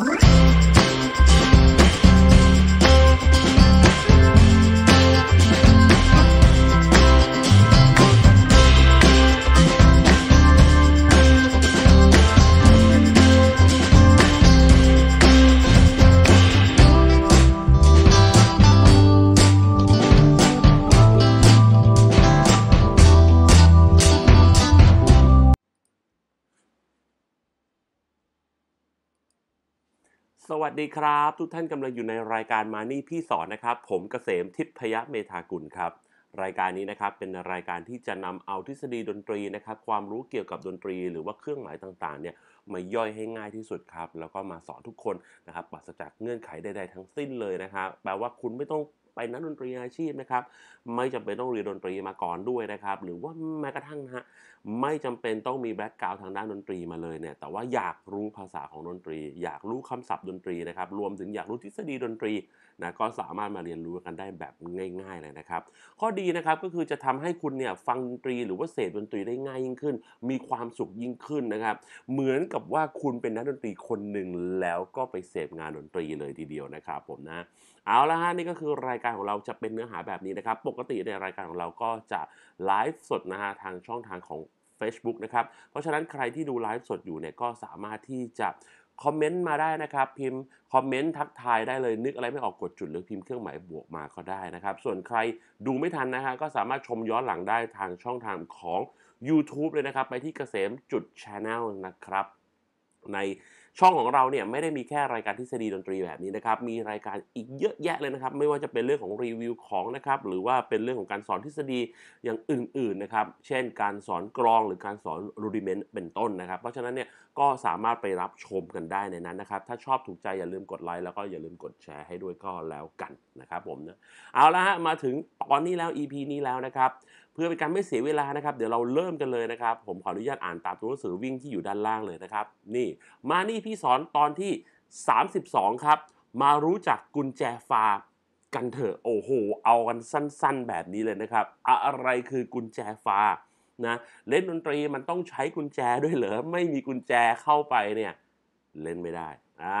Okay. สดีครับ ทุกท่านกำลังอยู่ในรายการมานี่พี่สอนนะครับ ผมเกษมทิพยเมธากุล ครับ รายการนี้นะครับเป็นรายการที่จะนำเอาทฤษฎีดนตรีนะครับความรู้เกี่ยวกับดนตรีหรือว่าเครื่องหมายต่างๆเนี่ยมาย่อยให้ง่ายที่สุดครับแล้วก็มาสอนทุกคนนะครับปราศจากเงื่อนไขใดๆทั้งสิ้นเลยนะครับแปลว่าคุณไม่ต้องเป็นนักดนตรีอาชีพนะครับไม่จำเป็นต้องเรียนดนตรีมาก่อนด้วยนะครับ หรือว่าแม้กระทั่งฮะไม่จำเป็นต้องมีแบ็กกราวทางด้านดนตรีมาเลยเนี่ยแต่ว่าอยากรู้ภาษาของดนตรี อยากรู้คำศัพท์ดนตรีนะครับรวมถึงอยากรู้ทฤษฎีดนตรีนะก็สามารถมาเรียนรู้กันได้แบบง่าย ๆ เลยนะครับ ข้อดีนะครับก็คือจะทำให้คุณเนี่ยฟังดนตรีหรือว่าเสพดนตรีได้ง่ายยิ่งขึ้น มีความสุขยิ่งขึ้นนะครับ เหมือนกับว่าคุณเป็นนักดนตรีคนหนึ่งแล้วก็ไปเสพงานดนตรีเลยทีเดียวนะครับ ผมนะ เอาละฮะนี่ก็คือรายการของเราจะเป็นเนื้อหาแบบนี้นะครับ ปกติในรายการของเราก็จะไลฟ์สดนะฮะทางช่องทางของ Facebook นะครับเพราะฉะนั้นใครที่ดูไลฟ์สดอยู่เนี่ยก็สามารถที่จะคอมเมนต์มาได้นะครับ พิมพ์ คอมเมนต์ทักทายได้เลยนึกอะไรไม่ออกกดจุดหรือพิมพ์เครื่องหมายบวกมาก็ได้นะครับ ส่วนใครดูไม่ทันนะฮะก็สามารถชมย้อนหลังได้ทางช่องทางของ YouTube เลยนะครับ ไปที่เกษมจุด Channel นะครับในช่องของเราเนี่ยไม่ได้มีแค่รายการทฤษฎีดนตรีแบบนี้นะครับ มีรายการอีกเยอะแยะเลยนะครับ ไม่ว่าจะเป็นเรื่องของรีวิวของนะครับ หรือว่าเป็นเรื่องของการสอนทฤษฎีอย่างอื่นๆนะครับ เช่นการสอนกลองหรือการสอนรูดิเมนต์เป็นต้นนะครับ เพราะฉะนั้นเนี่ยก็สามารถไปรับชมกันได้ในนั้นนะครับ ถ้าชอบถูกใจอย่าลืมกดไลค์แล้วก็อย่าลืมกดแชร์ให้ด้วยก็แล้วกันนะครับผมนะเอาละฮะ มาถึงตอนนี้แล้ว EP นี้แล้วนะครับเพื่อเป็นการไม่เสียเวลานะครับ เดี๋ยวเราเริ่มกันเลยนะครับ ผมขออนุญาตอ่านตามตัวหนังสือวิ่งที่อยู่ด้านล่างเลยนะครับ นี่ มานี่ พี่สอน ตอนที่ 32 ครับ มารู้จักกุญแจฟากันเถอะ โอ้โห เอากันสั้น ๆ แบบนี้เลยนะครับ อะไรคือกุญแจฟานะ เล่นดนตรีมันต้องใช้กุญแจด้วยเหรอ ไม่มีกุญแจเข้าไปเนี่ยเล่นไม่ได้อ่า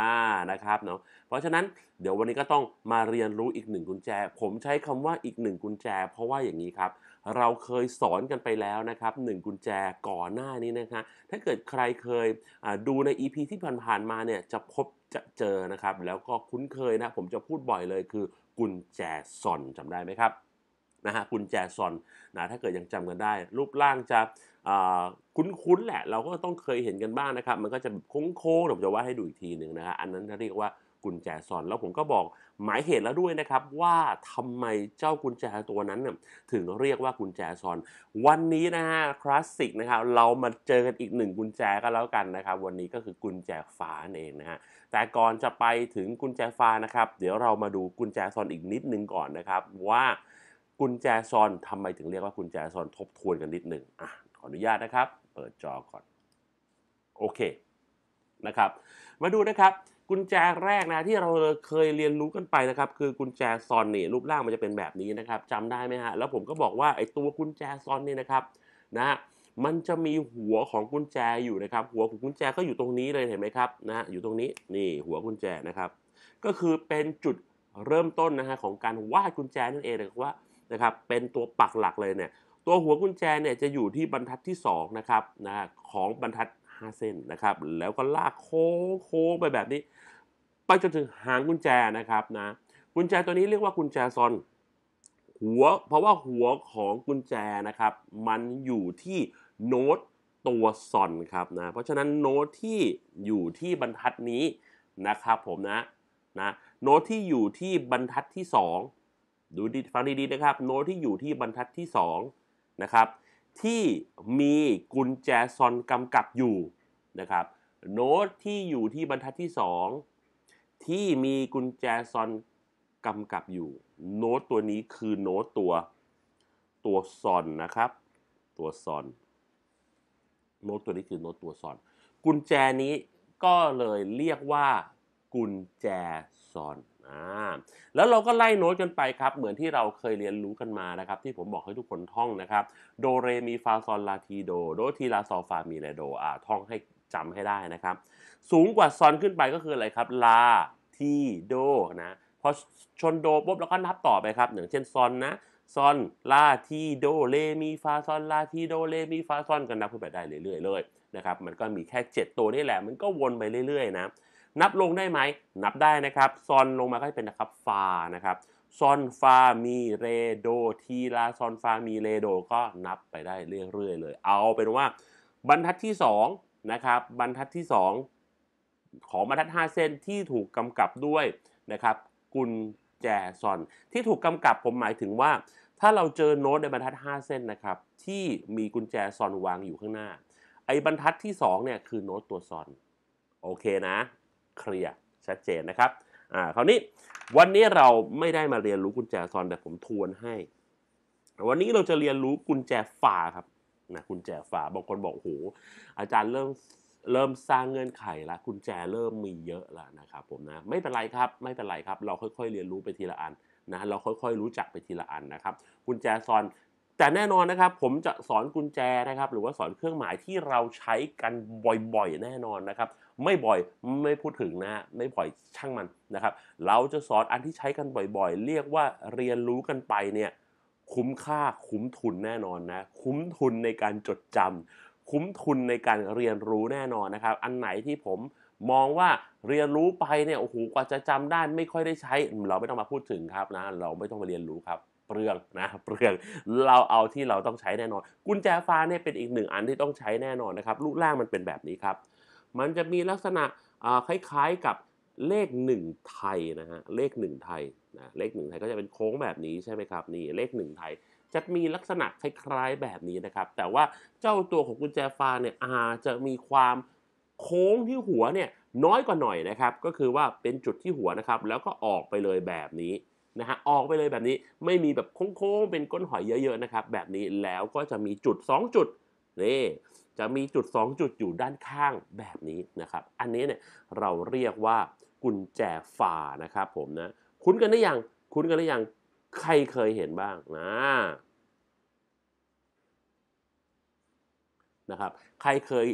นะครับเนาะ เพราะฉะนั้นเดี๋ยววันนี้ก็ต้องมาเรียนรู้อีกหนึ่งกุญแจ ผมใช้คำว่าอีกหนึ่งกุญแจเพราะว่าอย่างนี้ครับเราเคยสอนกันไปแล้วนะครับ 1 กุญแจก่อนหน้านี้นะฮะถ้าเกิดใครเคยดูใน EP ที่ผ่านๆมาเนี่ยจะพบจะเจอนะครับแล้วก็คุ้นเคยนะผมจะพูดบ่อยเลยคือกุญแจซอนจำได้ไหมครับนะฮะกุญแจซอนนะถ้าเกิดยังจำกันได้ รูปร่างจะคุ้นๆแหละ เราก็ต้องเคยเห็นกันบ้างนะครับมันก็จะโค้งๆผมจะว่าให้ดูอีกทีหนึ่งนะฮะอันนั้นเรียกว่ากุญแจซอน แล้วผมก็บอกหมายเหตุแล้วด้วยนะครับว่าทำไมเจ้ากุญแจตัวนั้นน่ยถึงเรียกว่ากุญแจซอน วันนี้นะฮะคลาสสิกนะครับเรามาเจอกันอีกหนึ่งกุญแจก็แล้วกันนะครับ วันนี้ก็คือกุญแจฟ้าเองนะฮะแต่ก่อนจะไปถึงกุญแจฟ้านะครับ เดี๋ยวเรามาดูกุญแจซอนอีกนิดนึงก่อนนะครับ ว่ากุญแจซอนทำไมถึงเรียกว่ากุญแจซอนทบทวนกันนิดนึงอ่ะขออนุญาตนะครับ เปิดจอก่อนโอเคนะครับ มาดูนะครับกุญแจแรกนะ ที่เราเคยเรียนรู้กันไปนะครับ คือกุญแจซอนนี่ รูปร่างมันจะเป็นแบบนี้นะครับจำได้ไหมฮะแล้วผมก็บอกว่าไอ้ตัวกุญแจซอนนี่นะครับนะฮะมันจะมีหัวของกุญแจอยู่นะครับ หัวของกุญแจก็อยู่ตรงนี้เลยเห็นไหมครับนะอยู่ตรงนี้นี่หัวกุญแจนะครับก็คือเป็นจุดเริ่มต้นนะฮะของการวาดกุญแจนั่นเองนะครับว่านะครับเป็นตัวปักหลักเลยเนี่ยตัวหัวกุญแจเนี่ยจะอยู่ที่บรรทัดที่2นะครับนะของบรรทัด5เส้นนะครับแล้วก็ลากโค้งโค้งไปแบบนี้ไปจนถึงหางกุญแจนะครับนะ กุญแจตัวนี้เรียกว่ากุญแจซอนหัวเพราะว่าหัวของกุญแจนะครับมันอยู่ที่โน้ตตัวซอนครับนะเพราะฉะนั้นโน้ตที่อยู่ที่บรรทัดนี้นะครับผมนะนะโน้ตที่อยู่ที่บรรทัดที่ 2 ดูดีฟังดีๆนะครับโน้ตที่อยู่ที่บรรทัดที่2นะครับที่มีกุญแจซอนกำกับอยู่นะครับโน้ตที่อยู่ที่บรรทัดที่2ที่มีกุญแจซอนกำกับอยู่ โน้ตตัวนี้คือโน้ตตัวตัวซอนนะครับ ตัวซอน โน้ตตัวนี้คือโน้ตตัวซอน กุญแจนี้ก็เลยเรียกว่า กุญแจซอนอ่าแล้วเราก็ไล่โน้ตกันไปครับ เหมือนที่เราเคยเรียนรู้กันมานะครับ ที่ผมบอกให้ทุกคนท่องนะครับ โดเรมีฟาซอนลาทีโด โดทีลาซอฟามีเลโดอ่าท่องให้จำให้ได้นะครับสูงกว่าซอนขึ้นไปก็คืออะไรครับลาทีโดนะพอ ชนโดปุ๊บแล้วก็นับต่อไปครับอย่างเช่นซอนนะซอน ลา ทีโดเลมีฟาซอนลาทีโดเลมีฟาซอน กันนับขึ้นไปได้เรื่อยๆเลยนะครับมันก็มีแค่7ตัวนี่แหละมันก็วนไปเรื่อยๆนะนับลงได้ไหมนับได้นะครับซอนลงมาก็จะเป็นนะครับฟานะครับซอนฟามีเรโดทีลาซอนฟามีเรโดก็นับไปได้เรื่อยๆเลย เอาเป็นว่า บรรทัดที่2นะครับบรรทัดที่ 2ของบรรทัด5เส้นที่ถูกกำกับด้วยนะครับ กุญแจซอนที่ถูกกำกับผมหมายถึงว่า ถ้าเราเจอโน้ตในบรรทัด 5 เส้นนะครับที่มีกุญแจซอนวางอยู่ข้างหน้าไอ้บรรทัดที่2เนี่ย คือโน้ตตัวซอนโอเคนะ เคลียร์ชัดเจนนะครับอ่าคราวนี้วันนี้เราไม่ได้มาเรียนรู้กุญแจซอนแต่ผมทวนให้ วันนี้เราจะเรียนรู้กุญแจฝาครับนะกุญแจฝาบางคนบอกโหอาจารย์เรื่องเริ่มสร้างเงื่อนไขละกุญแจเริ่มมีเยอะละนะครับผมนะไม่เป็นไรครับไม่เป็นไรครับ เราค่อยๆ เรียนรู้ไปทีละอันนะเราค่อยๆรู้จักไปทีละอันนะครับ กุญแจซอนแต่แน่นอนนะครับ ผมจะสอนกุญแจนะครับ หรือว่าสอนเครื่องหมายที่เราใช้กันบ่อยๆ แน่นอนนะครับ ไม่บ่อยไม่พูดถึงนะไม่บ่อยช่างมันนะครับ เราจะสอนอันที่ใช้กันบ่อยๆ เรียกว่าเรียนรู้กันไปเนี่ยคุ้มค่าคุ้มทุนแน่นอนนะคุ้มทุนในการจดจำคุ้มทุนในการเรียนรู้แน่นอนนะครับ อันไหนที่ผมมองว่าเรียนรู้ไปเนี่ยโอ้โหกว่าจะจำได้ไม่ค่อยได้ใช้เราไม่ต้องมาพูดถึงครับนะ เราไม่ต้องมาเรียนรู้ครับเปลืองนะเปลืองเราเอาที่เราต้องใช้แน่นอน กุญแจฟ้าเนี่ยเป็นอีกหนึ่งอันที่ต้องใช้แน่นอนนะครับ รูปร่างมันเป็นแบบนี้ครับ มันจะมีลักษณะคล้ายๆกับเลข 1 ไทยนะฮะเลข 1 ไทยนะเลข 1 ไทยก็จะเป็นโค้งแบบนี้ใช่ไหมครับนี่เลข1ไทยจะมีลักษณะคล้าย ๆแบบนี้นะครับ แต่ว่าเจ้าตัวของกุญแจฟาเนี่ยอาจจะมีความโค้งที่หัวเนี่ยน้อยกว่าหน่อยนะครับ ก็คือว่าเป็นจุดที่หัวนะครับ แล้วก็ออกไปเลยแบบนี้นะฮะ ออกไปเลยแบบนี้ ไม่มีแบบโค้งๆเป็นก้นหอยเยอะๆนะครับ แบบนี้แล้วก็จะมีจุด 2 จุดนี่จะมีจุด 2 จุดอยู่ด้านข้างแบบนี้นะครับ อันนี้เนี่ยเราเรียกว่ากุญแจฝานะครับผมนะ คุ้นกันได้ยัง คุ้นกันได้ยังใครเคยเห็นบ้างนะนะครับ ใครเคย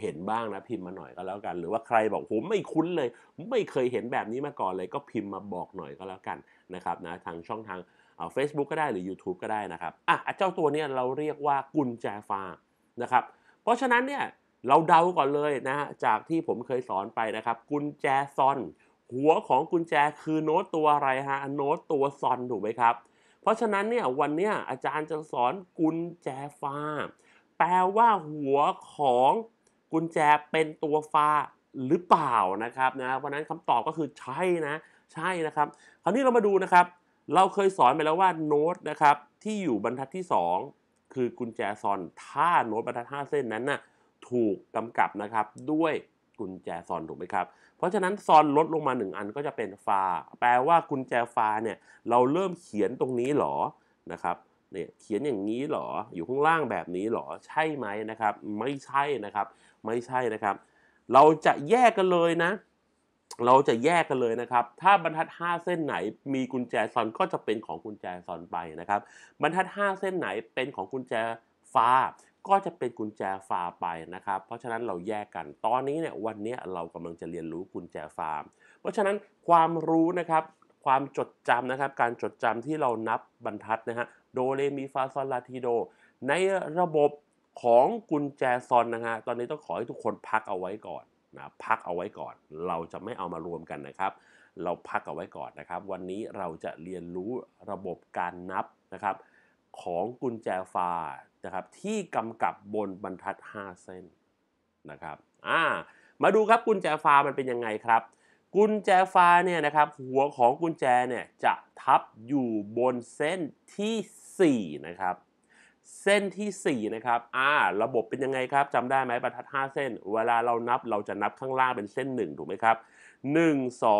เห็นบ้างนะพิมพ์มาหน่อยก็แล้วกัน หรือว่าใครบอกผมไม่คุ้นเลย ไม่เคยเห็นแบบนี้มาก่อนเลยก็พิมพ์มาบอกหน่อยก็แล้วกันนะครับ นะทางช่องทางเฟซบุ๊กก็ได้หรือ YouTube ก็ได้นะครับอ่ะเจ้าตัวนี้เราเรียกว่ากุญแจฟ้านะครับ เพราะฉะนั้นเนี่ยเราเดาก่อนเลยนะฮะจากที่ผมเคยสอนไปนะครับ กุญแจซอนหัวของกุญแจคือโน้ตตัวอะไรฮะโน้ตตัวซอนถูกไหมครับ เพราะฉะนั้นเนี่ยวันเนี้ยอาจารย์จะสอนกุญแจฟ้า แปลว่าหัวของกุญแจเป็นตัวฟ้าหรือเปล่านะครับนะเพราะนั้นคำตอบก็คือใช่นะใช่นะครับ คราวนี้เรามาดูนะครับ เราเคยสอนไปแล้วว่าโน้ตนะครับที่อยู่บรรทัดที่ 2 คือกุญแจซอนถ้าโน้ตบรรทัด 5 เส้นนั้นนะ่ะถูกกำกับ นะครับด้วยกุญแจซอนถูกไหมครับเพราะฉะนั้นซอนลดลงมา1 อันก็จะเป็นฟาแปลว่ากุญแจฟาเนี่ยเราเริ่มเขียนตรงนี้หรอนะครับเนี่ยเขียนอย่างนี้หรออยู่ข้างล่างแบบนี้หรอใช่ไหมนะครับไม่ใช่นะครับ ไม่ใช่นะครับ เราจะแยกกันเลยนะเราจะแยกกันเลยนะครับถ้าบรรทัด 5 เส้นไหนมีกุญแจซอนก็จะเป็นของกุญแจซอนไปนะครับ บรรทัด 5 เส้นไหนเป็นของกุญแจฟ้าก็จะเป็นกุญแจฟาไปนะครับ เพราะฉะนั้นเราแยกกัน ตอนนี้เนี่ยวันนี้เรากำลังจะเรียนรู้กุญแจฟา เพราะฉะนั้นความรู้นะครับ ความจดจำนะครับ การจดจำที่เรานับบรรทัดนะฮะ โดเรมีฟาซอลลาทีโด ในระบบของกุญแจซอนนะฮะ ตอนนี้ต้องขอให้ทุกคนพักเอาไว้ก่อนนะ พักเอาไว้ก่อน เราจะไม่เอามารวมกันนะครับ เราพักเอาไว้ก่อนนะครับ วันนี้เราจะเรียนรู้ระบบการนับนะครับของกุญแจฟานะครับที่กำกับบนบรรทัด 5 เส้นนะครับอ่ามาดูครับกุญแจฟามันเป็นยังไงครับ กุญแจฟาเนี่ยนะครับหัวของกุญแจเนี่ยจะทับอยู่บนเส้นที่4นะครับเส้นที่4นะครับอ่าระบบเป็นยังไงครับจำได้ไหมบรรทัด 5 เส้น เวลาเรานับเราจะนับข้างล่างเป็นเส้น1ถูกไหมครับ1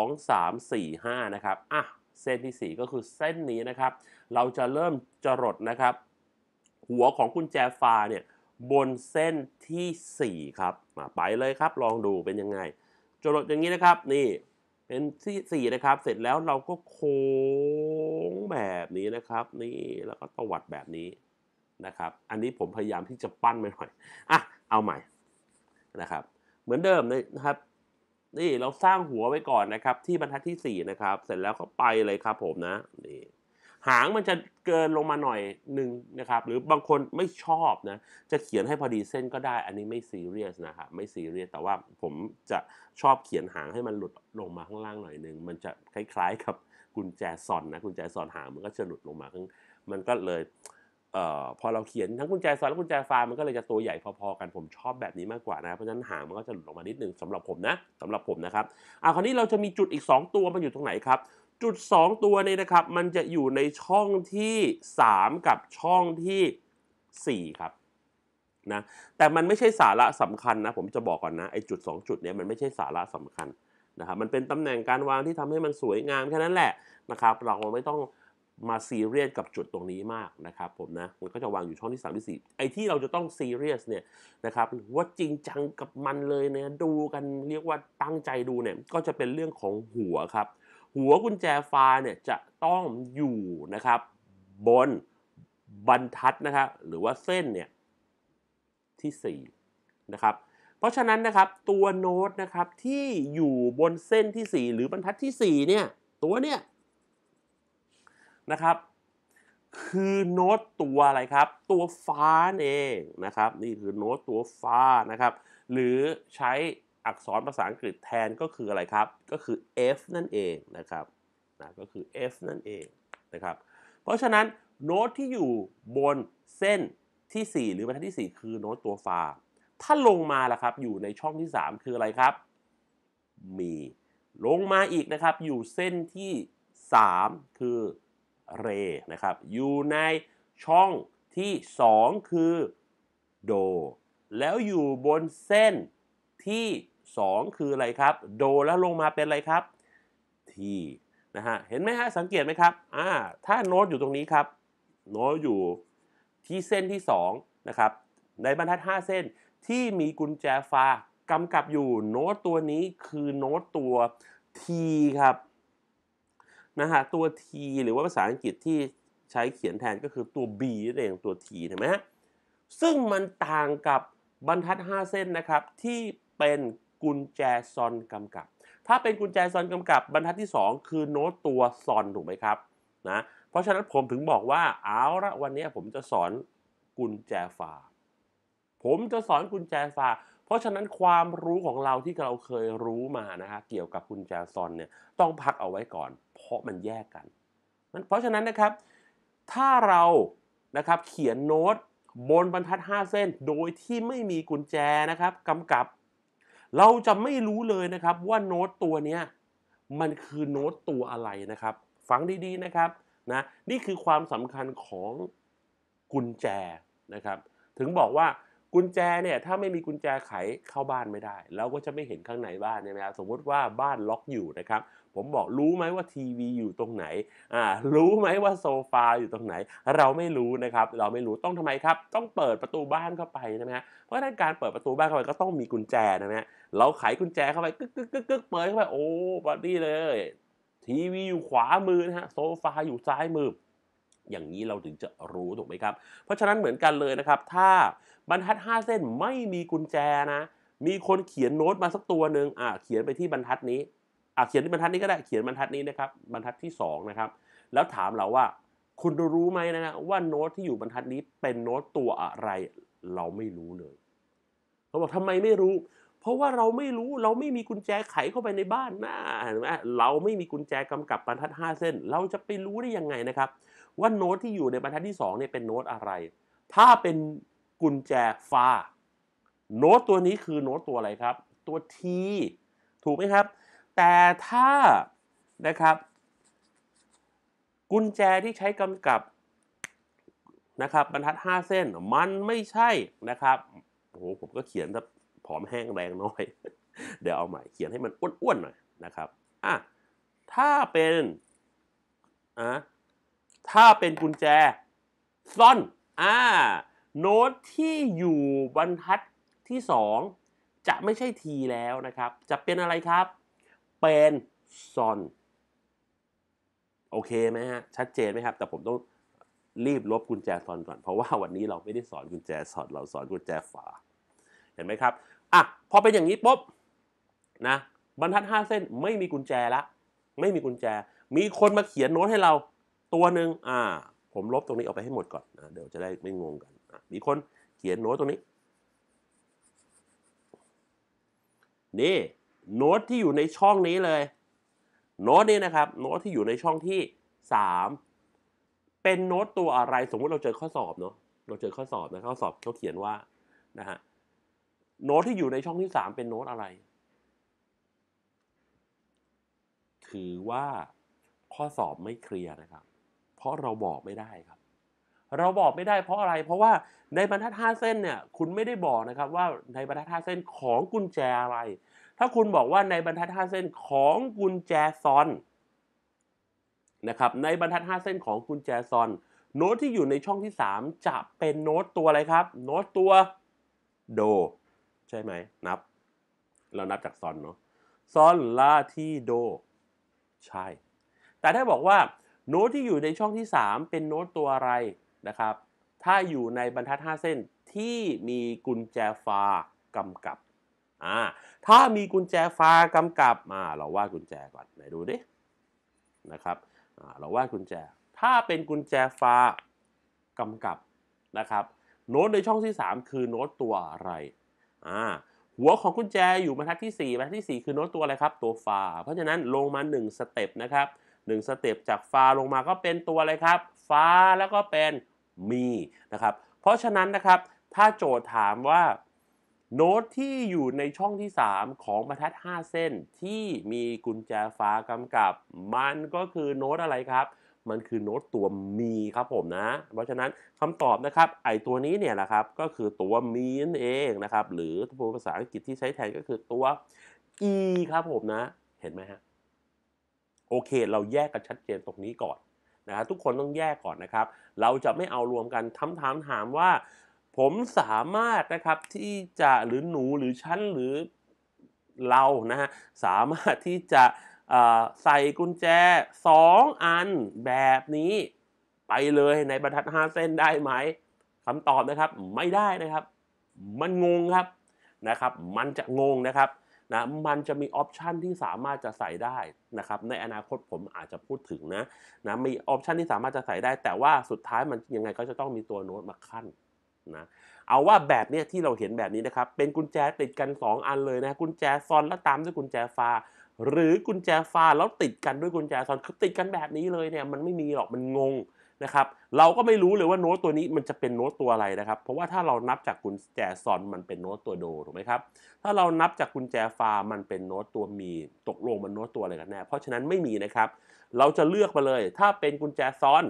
2 3 4 5นะครับอ่ะเส้นที่ 4 ก็คือเส้นนี้นะครับ เราจะเริ่มจรดนะครับ หัวของกุญแจฟาเนี่ยบนเส้นที่4ครับมาไปเลยครับ ลองดูเป็นยังไง จรดอย่างนี้นะครับนี่เป็นที่ 4 นะครับ เสร็จแล้วเราก็โค้งแบบนี้นะครับ นี่แล้วก็ตวัดแบบนี้นะครับ อันนี้ผมพยายามที่จะปั้นไปหน่อยอ่ะเอาใหม่นะครับ เหมือนเดิมนะครับนี่เราสร้างหัวไว้ก่อนนะครับ ที่บรรทัดที่ 4 นะครับ เสร็จแล้วก็ไปเลยครับผมนะนี่หางมันจะเกินลงมาหน่อยหนึ่งนะครับ หรือบางคนไม่ชอบนะจะเขียนให้พอดีเส้นก็ได้อันนี้ไม่ซีเรียสนะครับไม่ซีเรียส แต่ว่าผมจะชอบเขียนหางให้มันหลุดลงมาข้างล่างหน่อยหนึ่งมันจะคล้ายๆกับกุญแจซอนนะกุญแจซอนหางมันก็จะหลุดลงมาข้างมันก็เลยออพอเราเขียนทั้งกุญแจซอยและกุญแจฟามันก็เลยจะตัวใหญ่พอๆ กันผมชอบแบบนี้มากกว่านะ เพราะฉะนั้นหางมันก็จะหลุดออกมานิดนึงสำหรับผมนะสำหรับผมนะครับอ่าคราวนี้เราจะมีจุดอีก 2 ตัวมันอยู่ตรงไหนครับจุด 2 ตัวเนี่ยนะครับ มันจะอยู่ในช่องที่ 3 กับช่องที่4ครับนะแต่มันไม่ใช่สาระสำคัญนะผมจะบอกก่อนนะไอ้จุด2 จุดเนี่ยมันไม่ใช่สาระสำคัญนะครับมันเป็นตำแหน่งการวางที่ทำให้มันสวยงามแค่นั้นแหละนะครับเราไม่ต้องมาซีเรียสกับจุดตรงนี้มากนะครับผมนะมันก็จะวางอยู่ช่องที่3ที่4ไอ้ที่เราจะต้องซีเรียสเนี่ยนะครับว่าจริงจังกับมันเลยเนี่ยดูกันเรียกว่าตั้งใจดูเนี่ยก็จะเป็นเรื่องของหัวครับ หัวกุญแจฟ้าเนี่ยจะต้องอยู่นะครับ บนบรรทัดนะครับหรือว่าเส้นเนี่ยที่4นะครับเพราะฉะนั้นนะครับ ตัวโน้ตนะครับที่อยู่บนเส้นที่ 4 หรือบรรทัดที่ 4เนี่ยตัวเนี่ยนะครับคือโน้ตตัวอะไรครับตัวฟ้าเองนะครับนี่คือโน้ตตัวฟ้านะครับหรือใช้อักษรภาษาอังกฤษแทนก็คืออะไรครับก็คือ F นั่นเองนะครับนะก็คือ F นั่นเองนะครับเพราะฉะนั้นโน้ตที่อยู่บนเส้นที่ 4 หรือบรรทัดที่ 4 คือโน้ตตัวฟ้าถ้าลงมาล่ะครับอยู่ในช่องที่3คืออะไรครับมี ลงมาอีกนะครับอยู่เส้นที่ 3 คือเรนะครับอยู่ในช่องที่ 2 คือโดแล้วอยู่บนเส้นที่ 2 คืออะไรครับ โดแล้วลงมาเป็นอะไรครับทีนะฮะเห็นไหมฮะสังเกตไหมครับอ่าถ้าโน้ตอยู่ตรงนี้ครับโน้ตอยู่ที่เส้นที่2นะครับในบรรทัด 5 เส้น ที่มีกุญแจฟ้ากำกับอยู่โน้ตตัวนี้คือโน้ตตัว T ครับนะฮะตัว t หรือว่าภาษาอังกฤษที่ใช้เขียนแทนก็คือตัว b นั่นเองตัว t ใช่ไหมฮะซึ่งมันต่างกับบรรทัด 5 เส้นนะครับที่เป็นกุญแจซอน กำกับ ถ้าเป็นกุญแจซอนกำกับบรรทัดที่ 2 คือโน้ตตัวซอนถูกไหมครับนะเพราะฉะนั้นผมถึงบอกว่าเอาละวันนี้ผมจะสอนกุญแจฝาผมจะสอนกุญแจฝาเพราะฉะนั้นความรู้ของเราที่เราเคยรู้มานะฮะเกี่ยวกับกุญแจซอนเนี่ยต้องพักเอาไว้ก่อน เพราะมันแยกกันเพราะฉะนั้นนะครับถ้าเรานะครับเขียนโน้ตบนบรรทัด5เส้น โดยที่ไม่มีกุญแจนะครับกำกับ เราจะไม่รู้เลยนะครับว่าโน้ตตัวนี้มันคือโน้ตตัวอะไรนะครับฟังดีๆนะครับนะนี่คือความสำคัญของกุญแจนะครับถึงบอกว่ากุญแจเนี่ยถ้าไม่มีกุญแจไขเข้าบ้านไม่ได้เราก็จะไม่เห็นข้างในบ้านใช่ไหมครับสมมติว่าบ้านล็อกอยู่นะครับ ผมบอกรู้ไหมว่าทีวีอยู่ตรงไหนอ่ารู้ไหมว่าโซฟาอยู่ตรงไหน เราไม่รู้นะครับ เราไม่รู้ต้องทำไมครับต้องเปิดประตูบ้านเข้าไปนะฮะเพราะในั้นการเปิดประตูบ้านเข้าไปก็ต้องมีกุญแจนะฮะเราไขกุญแจเข้าไปกึกกึกกึกกึกเปิดเข้าไปโอ้ปอดี้เลย ทีวีอยู่ขวามือนะฮะโซฟาอยู่ซ้ายมืออย่างนี้เราถึงจะรู้ถูกไหมครับ เพราะฉะนั้นเหมือนกันเลยนะครับถ้าบรรทัด5เส้นไม่มีกุญแจนะ มีคนเขียนโน้ตมาสักตัวหนึ่งอ่าเขียนไปที่บรรทัดนี้อ่าเขียนที่บรรทัดนี้ก็ได้ เขียนบรรทัดนี้นะครับ บรรทัดที่2นะครับ แล้วถามเราว่าคุณรู้ไหมนะว่าโน้ตที่อยู่บรรทัดนี้เป็นโน้ตตัวอะไร เราไม่รู้เลย เขาบอกทำไมไม่รู้ เพราะว่าเราไม่รู้ เราไม่มีกุญแจไขเข้าไปในบ้านนะเห็นไหมเราไม่มีกุญแจกำกับบรรทัด 5 เส้น เราจะไปรู้ได้ยังไงนะครับว่าโน้ตที่อยู่ในบรรทัดที่2เนี่ยเป็นโน้ตอะไร ถ้าเป็นกุญแจฟาโน้ตตัวนี้คือโน้ตตัวอะไรครับ ตัว T ถูกไหมครับ แต่ถ้า นะครับ กุญแจที่ใช้กำกับ นะครับ บรรทัด 5 เส้นมันไม่ใช่นะครับโอ้โหผมก็เขียนแบบผอมแห้งแรงน้อย เดี๋ยวเอาใหม่ เขียนให้มันอ้วน ๆ หน่อยนะครับอ่ะถ้าเป็นอ่ะถ้าเป็นกุญแจซ่อนอ่าโน้ตที่อยู่บรรทัดที่ 2 จะไม่ใช่ทีแล้วนะครับ จะเป็นอะไรครับ เป็นซอนโอเคไหมฮะชัดเจนไหมครับ แต่ผม ต้อง รีบลบกุญแจซอนก่อน เพราะว่าวันนี้เราไม่ได้สอนกุญแจซอนเราสอนกุญแจฝาเห็นไหมครับอ่ะพอเป็นอย่างนี้ปุ๊บนะบรรทัด 5 เส้นไม่มีกุญแจละไม่มีกุญแจ มีคนมาเขียนโน้ตให้เราตัวหนึ่งอ่าผมลบตรงนี้ออกไปให้หมดก่อนนะเดี๋ยวจะได้ไม่งงกันนะมีคนเขียนโน้ตตรงนี้ นี่โน้ตที่อยู่ในช่องนี้เลย โน้ตนี้นะครับโน้ตที่อยู่ในช่องที่3 เป็นโน้ตตัวอะไรสมมติเราเจอข้อสอบเนาะเราเจอข้อสอบนะข้อสอบเขาเขียนว่านะฮะโน้ตที่อยู่ในช่องที่3เป็นโน้ตอะไรถือว่าข้อสอบไม่เคลียร์นะครับเพราะเราบอกไม่ได้ครับ เราบอกไม่ได้เพราะอะไร เพราะว่าในบรรทัดห้าเส้นเนี่ย คุณไม่ได้บอกนะครับว่าในบรรทัดห้าเส้นของกุญแจอะไร ถ้าคุณบอกว่าในบรรทัดห้าเส้นของกุญแจซอนนะครับ ในบรรทัดห้าเส้นของกุญแจซอนโน้ตที่อยู่ในช่องที่สามจะเป็นโน้ตตัวอะไรครับ โน้ตตัวโด ใช่ไหมนับเรานับจากซอนเนาะซอนลาที่โด ใช่ แต่ถ้าบอกว่าโน้ตที่อยู่ในช่องที่ 3 เป็นโน้ตตัวอะไรนะครับ ถ้าอยู่ในบรรทัด5เส้นที่มีกุญแจฟ้ากำกับ อ่า ถ้ามีกุญแจฟ้ากำกับอ่าเราวาดกุญแจก่อน ไหนดูดิ นะครับ อ่า เราวาดกุญแจ ถ้าเป็นกุญแจฟ้ากำกับนะครับ โน้ตในช่องที่ 3 คือโน้ตตัวอะไร อ่า หัวของกุญแจอยู่บรรทัดที่4บรรทัดที่ 4 คือโน้ตตัวอะไรครับ ตัวฟา เพราะฉะนั้นลงมา 1 สเต็ปนะครับ1สเต็ปจากฟาลงมาก็เป็นตัวอะไรครับ ฟ้าแล้วก็เป็นมีนะครับ เพราะฉะนั้นนะครับ ถ้าโจทย์ถามว่าโน้ตที่อยู่ในช่องที่ 3 ของบรรทัด5เส้น ที่มีกุญแจฟ้ากำกับ มันก็คือโน้ตอะไรครับ มันคือโน้ตตัวมีครับผมนะ เพราะฉะนั้นคำตอบนะครับ ไอตัวนี้เนี่ยนะครับ ก็คือตัวมีนั่นเองนะครับ หรือภาษาอังกฤษที่ใช้แทนก็คือตัว e ครับผมนะ เห็นไหมฮะโอเค เราแยกกันชัดเจนตรงนี้ก่อนนะฮะทุกคนต้องแยกก่อนนะครับ เราจะไม่เอารวมกันถามถามถามว่า ผมสามารถนะครับที่จะหรือหนูหรือฉันหรือเรานะฮะสามารถที่จะใส่กุญแจ2อันแบบนี้ ไปเลยในบรรทัด 5 เส้นได้ไหมคำตอบนะครับ ไม่ได้นะครับ มันงงครับนะครับ มันจะงงนะครับนะมันจะมีออปชันที่สามารถจะใส่ได้นะครับในอนาคตผมอาจจะพูดถึงนะนะมีออปชันที่สามารถจะใส่ได้แต่ว่าสุดท้ายมันยังไงก็จะต้องมีตัวโน้ตมาขั้นนะเอาว่าแบบนี้ที่เราเห็นแบบนี้นะครับเป็นกุญแจติดกัน 2 อันเลยนะกุญแจซอนแล้วตามด้วยกุญแจฟาหรือกุญแจฟาแล้วติดกันด้วยกุญแจซอนคือติดกันแบบนี้เลยเนี่ยมันไม่มีหรอกมันงงนะครับเราก็ไม่รู้เลยว่าโน้ตตัวนี้มันจะเป็นโน้ตตัวอะไรนะครับ เพราะว่าถ้าเรานับจากกุญแจซอนมันเป็นโน้ตตัวโดถูกไหมครับถ้าเรานับจากกุญแจฟามันเป็นโน้ตตัวมีตกลงมันโน้ตตัวอะไรกันแน่เพราะฉะนั้นไม่มีนะครับเราจะเลือกมาเลย ถ้าเป็นกุญแจซอน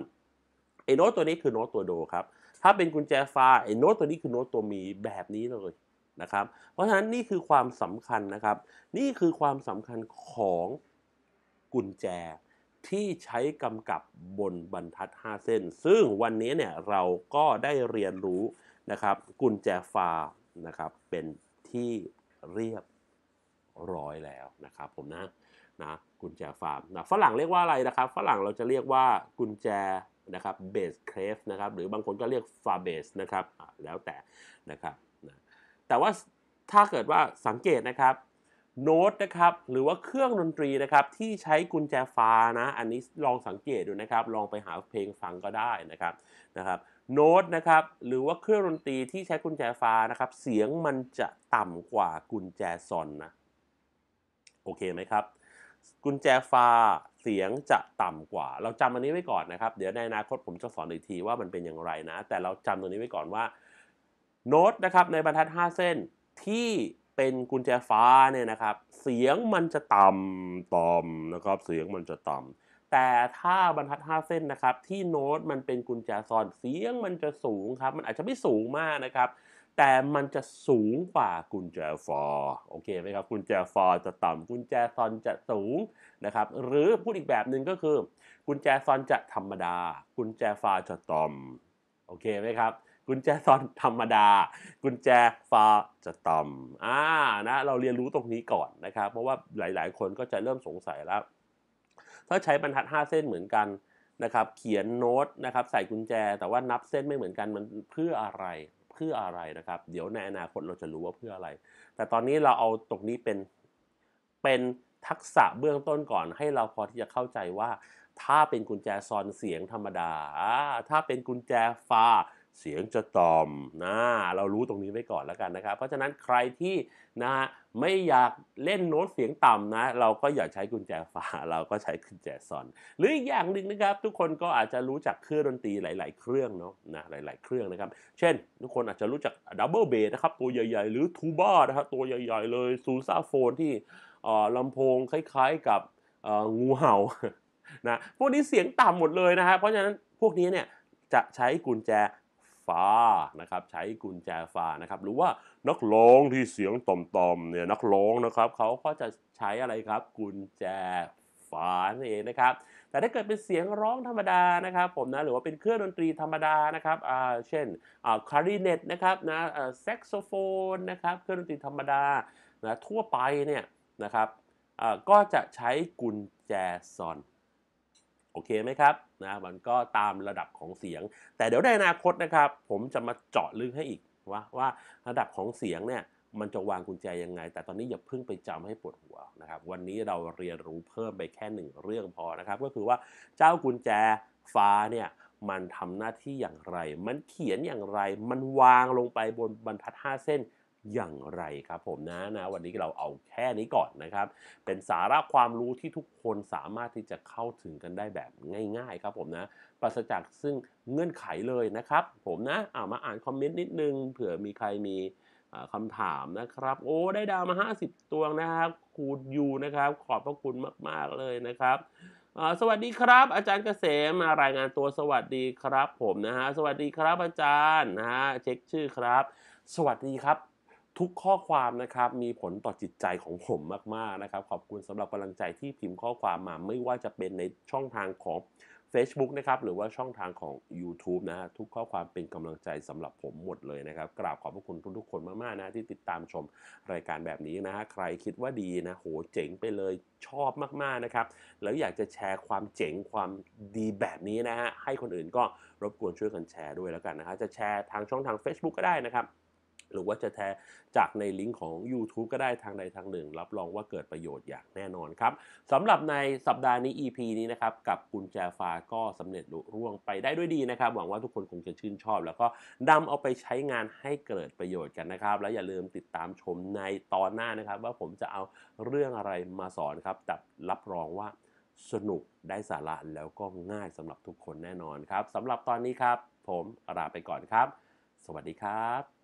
ไอ้โน้ตตัวนี้คือโน้ตตัวโดครับถ้าเป็นกุญแจฟาไอ้โน้ตตัวนี้คือโน้ตตัวมีแบบนี้เลยนะครับเพราะฉะนั้นนี่คือความสำคัญนะครับนี่คือความสำคัญของกุญแจที่ใช้กำกับบนบรรทัด 5 เส้น ซึ่งวันนี้เนี่ยเราก็ได้เรียนรู้นะครับ กุญแจฟานะครับเป็นที่เรียบร้อยแล้วนะครับ ผมนะนะกุญแจฟาร์มนะฝรั่งเรียกว่าอะไรนะครับฝรั่งเราจะเรียกว่ากุญแจนะครับเบสเคลฟนะครับหรือบางคนก็เรียกฟาเบสนะครับแล้วแต่นะครับนะแต่ว่าถ้าเกิดว่าสังเกตนะครับโน้ตนะครับหรือว่าเครื่องดนตรีนะครับที่ใช้กุญแจฟ้านะอันนี้ลองสังเกตดูนะครับ ลองไปหาเพลงฟังก็ได้นะครับนะครับโน้ตนะครับหรือว่าเครื่องดนตรีที่ใช้กุญแจฟ้านะครับเสียงมันจะต่ำกว่ากุญแจซอนนะโอเคไหมครับกุญแจฟ้า เสียงจะต่ำกว่า เราจำอันนี้ไว้ก่อนนะครับเดี๋ยวในอนาคตผมจะสอนอีกทีว่ามันเป็นอย่างไรนะแต่เราจำตัวนี้ไว้ก่อนว่าโน้ตนะครับในบรรทัด5เส้นที่เป็นกุญแจฟ้าเนี่ยนะครับ เสียงมันจะต่ำต่ำนะครับ เสียงมันจะต่ำแต่ถ้าบรรทัด 5 เส้นนะครับ ที่โน้ตมันเป็นกุญแจซอนเสียงมันจะสูงครับ มันอาจจะไม่สูงมากนะครับ แต่มันจะสูงกว่ากุญแจฟอโอเคไหมครับกุญแจฟอจะต่ำกุญแจซอนจะสูงนะครับ หรือพูดอีกแบบหนึ่งก็คือ กุญแจซอนจะธรรมดา กุญแจฟาจะต่ำโอเคไหมครับกุญแจซอนธรรมดา กุญแจฟาจะตอม อ่านะ เราเรียนรู้ตรงนี้ก่อนนะครับ เพราะว่าหลาย ๆ คนก็จะเริ่มสงสัยแล้ว ถ้าใช้บรรทัด5เส้นเหมือนกันนะครับ เขียนโน้ตนะครับ ใส่กุญแจ แต่ว่านับเส้นไม่เหมือนกัน มันเพื่ออะไร เพื่ออะไรนะครับ เดี๋ยวในอนาคตเราจะรู้ว่าเพื่ออะไร แต่ตอนนี้เราเอาตรงนี้เป็น เป็นทักษะเบื้องต้นก่อน ให้เราพอที่จะเข้าใจว่า ถ้าเป็นกุญแจซอนเสียงธรรมดาถ้าเป็นกุญแจฟาเสียงจะตอมนะ เรารู้ตรงนี้ไว้ก่อนแล้วกันนะครับ เพราะฉะนั้นใครที่นะฮะไม่อยากเล่นโน้ตเสียงต่ำนะ เราก็อย่าใช้กุญแจฝา เราก็ใช้กุญแจซอน หรืออีกอย่างหนึ่งนะครับทุกคนก็อาจจะรู้จักเครื่องดนตรีหลาย ๆเครื่องเนาะนะหลาย ๆ เครื่องนะครับ เช่น ทุกคนอาจจะรู้จักดับเบิลเบสนะครับตัวใหญ่ ๆ หรือทูบ้านะครับตัวใหญ่ๆเลยซูซาโฟนที่ลำโพงคล้ายๆกับงูเห่านะพวกนี้เสียงต่ำหมดเลยนะครับเพราะฉะนั้นพวกนี้เนี่ยจะใช้กุญแจฟ้านะครับใช้กุญแจฟ้านะครับหรือว่านักร้องที่เสียงต่อมๆเนี่ยนักร้องนะครับเขาก็จะใช้อะไรครับกุญแจฟานั่นเองนะครับแต่ถ้าเกิดเป็นเสียงร้องธรรมดานะครับผมนะหรือว่าเป็นเครื่องดนตรีธรรมดานะครับอ่าเช่นอ่าคาริเนตนะครับนะอ่าแซกโซโฟนนะครับเครื่องดนตรีธรรมดานะทั่วไปเนี่ยนะครับอ่าก็จะใช้กุญแจซอนโอเคไหมครับนะมันก็ตามระดับของเสียง แต่เดี๋ยวในอนาคตนะครับผมจะมาเจาะลึกให้อีกว่าว่าระดับของเสียงเนี่ยมันจะวางกุญแจยังไงแต่ตอนนี้อย่าเพิ่งไปจำให้ปวดหัวนะครับวันนี้เราเรียนรู้เพิ่มไปแค่หนึ่งเรื่องพอนะครับก็คือว่าเจ้ากุญแจฟ้าเนี่ยมันทำหน้าที่อย่างไร มันเขียนอย่างไร มันวางลงไปบนบรรทัด 5 เส้นอย่างไรครับผมนะนะ วันนี้เราเอาแค่นี้ก่อนนะครับ เป็นสาระความรู้ที่ทุกคนสามารถที่จะเข้าถึงกันได้แบบง่ายๆ ครับผมนะปราศจากซึ่งเงื่อนไขเลยนะครับ ผมนะเอามาอ่านคอมเมนต์นิดนึงเผื่อมีใครมีคำถามนะครับโอ้ได้ดาวมา 50ตัวนะครับคูณยูนะครับ ขอบพระคุณมากๆเลยนะครับสวัสดีครับอาจารย์เกษมมารายงานตัวสวัสดีครับ ผมนะฮะสวัสดีครับอาจารย์นะฮะเช็คชื่อครับ สวัสดีครับทุกข้อความนะครับมีผลต่อจิตใจของผมมากๆนะครับ ขอบคุณสำหรับกำลังใจที่พิมพ์ข้อความมาไม่ว่าจะเป็นในช่องทางของ Facebook นะครับ หรือว่าช่องทางของ YouTube นะฮะทุกข้อความเป็นกำลังใจสำหรับผมหมดเลยนะครับกราบขอบพระคุณทุกๆคนมากๆนะ ที่ติดตามชมรายการแบบนี้นะฮะใครคิดว่าดีนะโหเจ๋งไปเลยชอบมากๆนะครับ แล้วอยากจะแชร์ความเจ๋งความดีแบบนี้นะฮะให้คนอื่นก็รบกวนช่วยกันแชร์ด้วยแล้วกันนะฮะจะแชร์ทางช่องทาง Facebook ก็ได้นะครับหรือว่าจะแชร์จากในลิงก์ของ YouTube ก็ได้ทางใดทางหนึ่ง รับรองว่าเกิดประโยชน์อย่างแน่นอนครับสำหรับในสัปดาห์นี้ EP นี้นะครับ กับกุญแจฟ้าก็สำเร็จร่วงไปได้ด้วยดีนะครับ หวังว่าทุกคนคงจะชื่นชอบแล้วก็นำเอาไปใช้งานให้เกิดประโยชน์กันนะครับ และอย่าลืมติดตามชมในตอนหน้านะครับ ว่าผมจะเอาเรื่องอะไรมาสอนครับแต่รับรองว่าสนุกได้สาระแล้วก็ง่ายสำหรับทุกคนแน่นอนครับสำหรับตอนนี้ครับ ผมลาไปก่อนครับ สวัสดีครับ